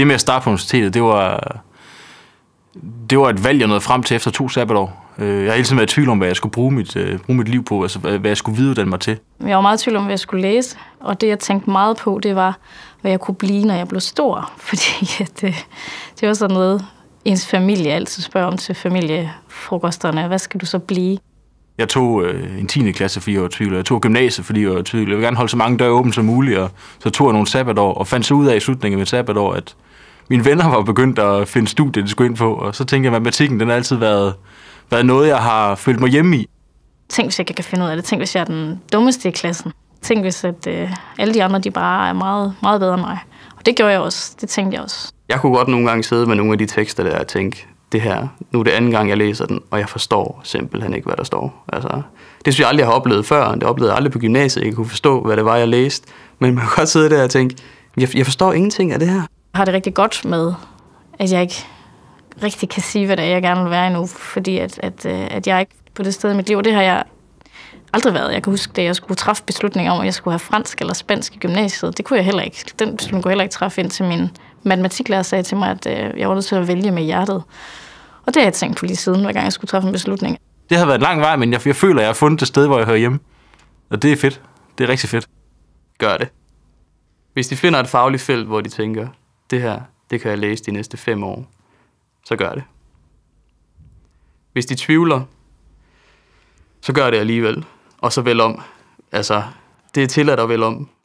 det med at starte på universitetet, det var, det var et valg, jeg nåede frem til efter to sabbatår. Øh, jeg har hele tiden været i tvivl om, hvad jeg skulle bruge mit, øh, bruge mit liv på, altså hvad jeg skulle videreuddanne mig til. Jeg var meget i tvivl om, hvad jeg skulle læse, og det jeg tænkte meget på, det var, hvad jeg kunne blive, når jeg blev stor. Fordi at, det, det var sådan noget, ens familie altid spørger om til familiefrokosterne. Hvad skal du så blive? Jeg tog øh, en 10. klasse, fordi jeg var i tvivl. Jeg tog gymnasiet, fordi jeg var i tvivl. Jeg ville gerne holde så mange døre åbne som muligt. Og så tog jeg nogle sabbatår, og fandt så ud af i slutningen af mit sabbatår, at mine venner var begyndt at finde studier, de skulle ind på, og så tænkte jeg, at matematikken den har altid været, været noget, jeg har følt mig hjemme i. Tænk, hvis jeg ikke kan finde ud af det. Tænk, hvis jeg er den dummeste i klassen. Tænk, hvis at, øh, alle de andre de bare er meget, meget bedre end mig. Og det gjorde jeg også. Det tænkte jeg også. Jeg kunne godt nogle gange sidde med nogle af de tekster der og tænke, det her, nu er det anden gang, jeg læser den, og jeg forstår simpelthen ikke, hvad der står. Altså, det synes jeg aldrig, jeg har oplevet før. Det oplevede jeg aldrig på gymnasiet. Jeg kunne forstå, hvad det var, jeg læste. Men man kan godt sidde der og tænke, jeg, jeg forstår ingenting af det her har det rigtig godt med, at jeg ikke rigtig kan sige, hvad det er, jeg gerne vil være endnu, fordi at, at, øh, at jeg ikke på det sted i mit liv, og det har jeg aldrig været. Jeg kan huske, da jeg skulle træffe beslutninger om, at jeg skulle have fransk eller spansk i gymnasiet, det kunne jeg heller ikke. Den beslutning kunne jeg heller ikke træffe, til min matematiklærer sagde til mig, at øh, jeg var nødt til at vælge med hjertet. Og det har jeg tænkt på lige siden, hver gang jeg skulle træffe en beslutning. Det har været en lang vej, men jeg, jeg føler, at jeg har fundet det sted, hvor jeg hører hjemme. Og det er fedt. Det er rigtig fedt. Gør det. Hvis de finder et fagligt felt, hvor de tænker, det her, det kan jeg læse de næste fem år, så gør det. Hvis de tvivler, så gør det alligevel. Og så vel om. Altså, det er tilladt at vel om,